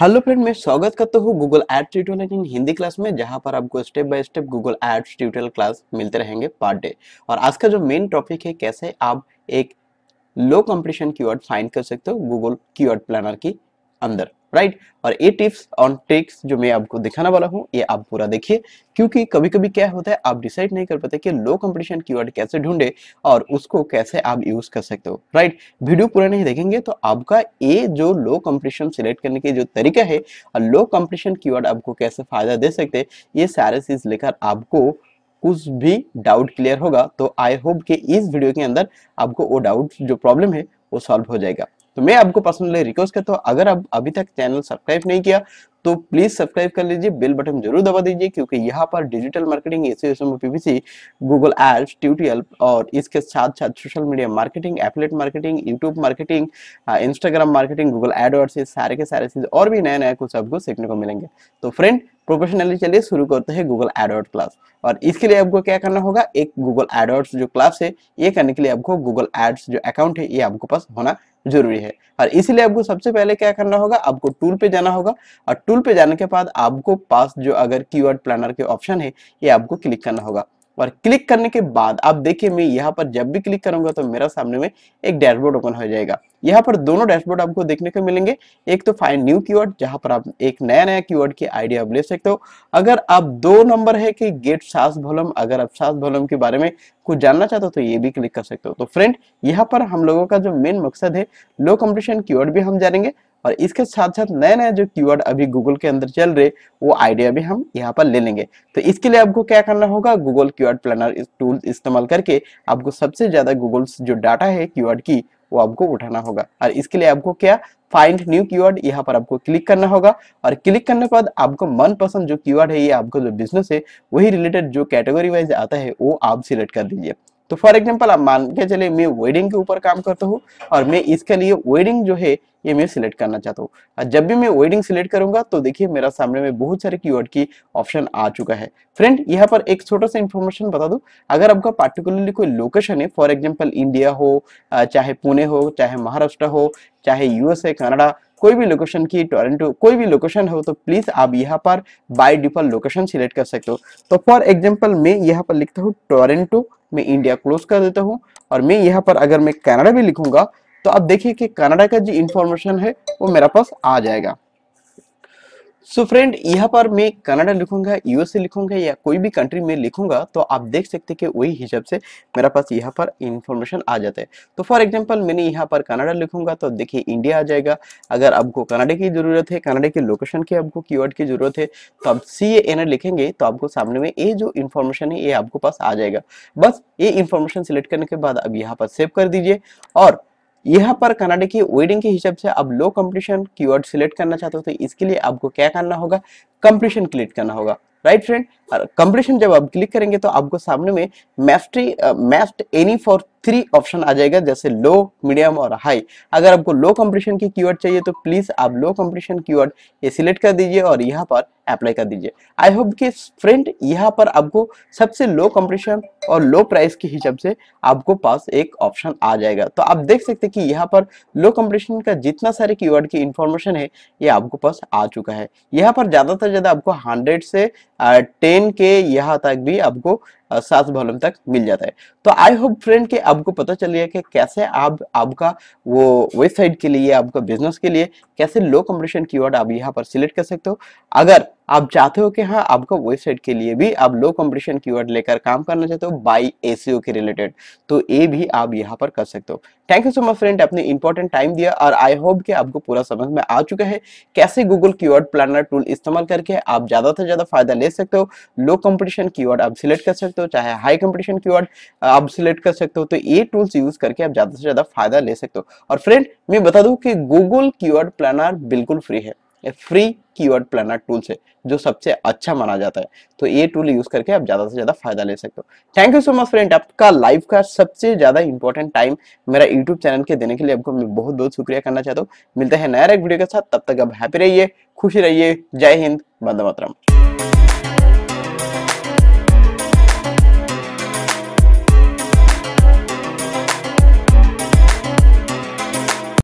hello friend मैं स्वागत करता हूँ Google ad tutorial in Hindi class में जहाँ पर आपको step by step Google ads tutorial class मिलते रहेंगे पार्ट डे और आज का जो मेन टॉपिक है कैसे आप एक लो कंपटीशन कीवर्ड फाइंड कर सकते हो गूगल कीवर्ड प्लानर की अंदर राइट और ये टिप्स और ट्रिक्स जो मैं आपको दिखाने वाला हूँ ये आप पूरा देखिए क्योंकि कभी कभी क्या होता है आप डिसाइड नहीं कर पाते कि लो कंपटीशन कीवर्ड कैसे ढूंढे और उसको कैसे आप यूज कर सकते हो राइट वीडियो पूरा नहीं देखेंगे तो आपका ये जो लो कंपटीशन सिलेक्ट करने के जो तरीका है और लो कॉम्पिटिशन की आपको कैसे फायदा दे सकते ये सारे चीज लेकर आपको कुछ भी डाउट क्लियर होगा तो आई होप कि इस वीडियो के अंदर आपको वो डाउट जो प्रॉब्लम है वो सॉल्व हो जाएगा तो मैं आपको पर्सनली रिक्वेस्ट करता हूँ अगर आप अभी तक चैनल सब्सक्राइब नहीं किया तो प्लीज सब्सक्राइब कर लीजिए बेल बटन जरूर दबा दीजिए क्योंकि यहाँ पर digital marketing association PPC Google apps tutorial और इसके साथ साथ social media marketing affiliate marketing YouTube marketing Instagram marketing Google AdWords सारे के सारे चीज और भी नया नया कुछ आपको सीखने को मिलेंगे तो फ्रेंड प्रोफेशनली चलिए शुरू करते हैं गूगल एडवर्ट क्लास और इसके लिए आपको क्या करना होगा एक गूगल एडवर्ट्स जो क्लास है ये करने के लिए आपको गूगल एड्स जो अकाउंट है ये आपको पास होना जरूरी है और इसीलिए आपको सबसे पहले क्या करना होगा आपको टूल पे जाना होगा और टूल पे जाने के बाद आपको पास जो अगर कीवर्ड प्लानर के ऑप्शन है ये आपको क्लिक करना होगा और क्लिक करने के बाद आप देखिए मैं यहाँ पर जब भी क्लिक करूंगा तो मेरा सामने में एक डैशबोर्ड ओपन हो जाएगा यहाँ पर दोनों डैशबोर्ड आपको देखने को मिलेंगे एक तो फाइंड न्यू कीवर्ड जहां पर आप एक नया नया कीवर्ड की आइडिया आप ले सकते हो अगर आप दो नंबर है कि गेट सास भोलम अगर आप सास भोलम के बारे में कुछ जानना चाहते हो तो ये भी क्लिक कर सकते हो तो फ्रेंड यहाँ पर हम लोगों का जो मेन मकसद है लो कॉम्पिटिशन की भी हम जानेंगे और इसके साथ साथ नए नए जो कीवर्ड अभी गूगल के अंदर चल रहे वो आइडिया भी हम यहाँ पर ले लेंगे तो इसके लिए आपको क्या करना होगा गूगल कीवर्ड प्लानर टूल इस्तेमाल करके आपको सबसे ज्यादा गूगल जो डाटा है कीवर्ड की वो आपको उठाना होगा और इसके लिए आपको क्या फाइंड न्यू कीवर्ड यहाँ पर आपको क्लिक करना होगा और क्लिक करने के बाद आपको मनपसंद जो कीवर्ड है ये आपको जो बिजनेस है वही रिलेटेड जो कैटेगरी वाइज आता है वो आप सिलेक्ट कर लीजिए तो फॉर एग्जाम्पल आप मान के चले मैं वेडिंग के ऊपर काम करता हूँ और मैं इसके लिए वेडिंग जो है ये मैं सिलेक्ट करना चाहता हूँ जब भी मैं वेडिंग सिलेक्ट करूंगा तो देखिए मेरा सामने में बहुत सारे की की ऑप्शन आ चुका है फ्रेंड यहाँ पर एक छोटा सा इन्फॉर्मेशन बता दू अगर आपका पार्टिकुलरली कोई लोकेशन है फॉर एग्जाम्पल इंडिया हो चाहे पुणे हो चाहे महाराष्ट्र हो चाहे यूएसए कनाडा कोई भी लोकेशन की टोरेंटो कोई भी लोकेशन हो तो प्लीज़ आप यहाँ पर बाय डिफॉल्ट लोकेशन सिलेक्ट कर सकते हो तो फॉर एग्जाम्पल मैं यहाँ पर लिखता हूँ टोरेंटो मैं इंडिया क्लोज कर देता हूँ और मैं यहाँ पर अगर मैं कनाडा भी लिखूंगा तो आप देखिए कि कनाडा का जो इन्फॉर्मेशन है वो मेरा पास आ जाएगा सो फ्रेंड यहाँ पर मैं कनाडा लिखूंगा यूएसए लिखूंगा या कोई भी कंट्री में लिखूंगा तो आप देख सकते कि वही हिसाब से मेरा पास यहाँ पर इंफॉर्मेशन आ जाता है तो फॉर एग्जाम्पल मैंने यहाँ पर कनाडा लिखूंगा तो देखिए इंडिया आ जाएगा अगर आपको कनाडा की जरूरत है कनाडा के लोकेशन की आपको की की जरूरत है तो आप सी एन लिखेंगे तो आपको सामने में ये जो इन्फॉर्मेशन है ये आपको पास आ जाएगा बस ये इन्फॉर्मेशन सिलेक्ट करने के बाद अब यहाँ पर सेव कर दीजिए और यहाँ पर कनाडा की वेडिंग के हिसाब से आप लो कंपटीशन कीवर्ड सिलेक्ट करना चाहते हो तो इसके लिए आपको क्या करना होगा कंपटीशन क्लिक करना होगा राइट फ्रेंड कंप्लीशन जब आप क्लिक करेंगे तो आपको सामने में मैफ्टी मैफ्ट एनी फॉर थ्री ऑप्शन आ जाएगा जैसे लो मीडियम और हाई अगर आपको लो कंप्लीशन की कीवर्ड चाहिए तो प्लीज़ आप लो कंप्लीशन कीवर्ड ये सिलेक्ट कर दीजिए और यहाँ पर अप्लाई कर दीजिए आई होप कि फ्रेंड यहाँ पर आपको सबसे लो कंप्लीशन और लो प्राइस के हिसाब से आपको पास एक ऑप्शन आ जाएगा तो आप देख सकते कि यहाँ पर लो कंप्लीशन का जितना सारे कीवर्ड की इन्फॉर्मेशन है ये आपको पास आ चुका है यहाँ पर ज्यादातर ज़्यादा आपको हंड्रेड से टेन टेन के यहाँ तक भी आपको सात वॉल्यूम तक मिल जाता है तो आई होप फ्रेंड कि आपको पता चल गया कि कैसे आप आपका वो वेबसाइट के लिए आपका बिजनेस के लिए कैसे लो कंप्रेशन कीवर्ड आप यहाँ पर सिलेक्ट कर सकते हो अगर आप चाहते हो कि हाँ आपका वेबसाइट के लिए भी आप लो कंप्रेशन कीवर्ड लेकर काम करना चाहते हो बाई ए e के रिलेटेड तो ये भी आप यहाँ पर कर सकते हो thank you so much friend आपने इंपॉर्टेंट टाइम दिया और आई होप कि आपको पूरा समझ में आ चुका है कैसे गूगल कीवर्ड प्लानर टूल इस्तेमाल करके आप ज्यादा से ज्यादा फायदा ले सकते हो लो कॉम्पिटिशन कीवर्ड आप सिलेक्ट कर सकते हो सकते हो चाहे हाई कंपटीशन की वर्ड आप सिलेक्ट कर सकते हो तो ये टूल्स यूज करके आप ज्यादा से ज्यादा फायदा ले सकते हो और फ्रेंड मैं बता दूं कि गूगल कीवर्ड प्लानर बिल्कुल फ्री है फ्री कीवर्ड प्लानर टूल से जो सबसे अच्छा माना जाता है तो ये टूल यूज करके आप ज्यादा से ज्यादा फायदा ले सकते हो thank you so much friend आपका लाइफ का सबसे ज्यादा इंपॉर्टेंट टाइम मेरा यूट्यूब चैनल के देने के लिए आपको मैं बहुत बहुत शुक्रिया करना चाहता हूँ मिलते हैं नया एक वीडियो के साथ तब तक आप हैप्पी रहिए खुश रहिए जय हिंद बंदा मातरम